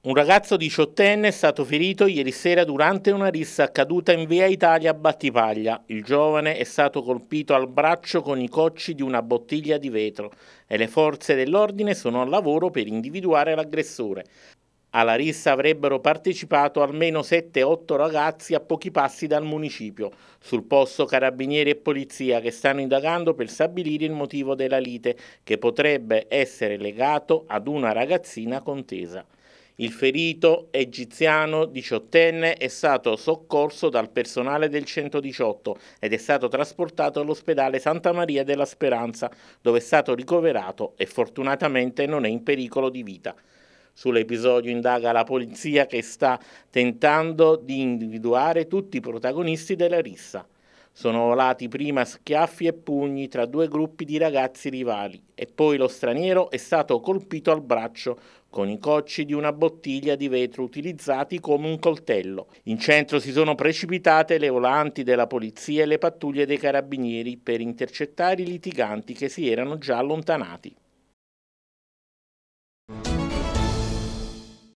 Un ragazzo diciottenne è stato ferito ieri sera durante una rissa accaduta in via Italia a Battipaglia. Il giovane è stato colpito al braccio con i cocci di una bottiglia di vetro e le forze dell'ordine sono al lavoro per individuare l'aggressore. Alla rissa avrebbero partecipato almeno 7-8 ragazzi a pochi passi dal municipio, sul posto carabinieri e polizia che stanno indagando per stabilire il motivo della lite, che potrebbe essere legato ad una ragazzina contesa. Il ferito egiziano 18enne è stato soccorso dal personale del 118 ed è stato trasportato all'ospedale Santa Maria della Speranza, dove è stato ricoverato e fortunatamente non è in pericolo di vita. Sull'episodio indaga la polizia che sta tentando di individuare tutti i protagonisti della rissa. Sono volati prima schiaffi e pugni tra due gruppi di ragazzi rivali e poi lo straniero è stato colpito al braccio con i cocci di una bottiglia di vetro utilizzati come un coltello. In centro si sono precipitate le volanti della polizia e le pattuglie dei carabinieri per intercettare i litiganti che si erano già allontanati.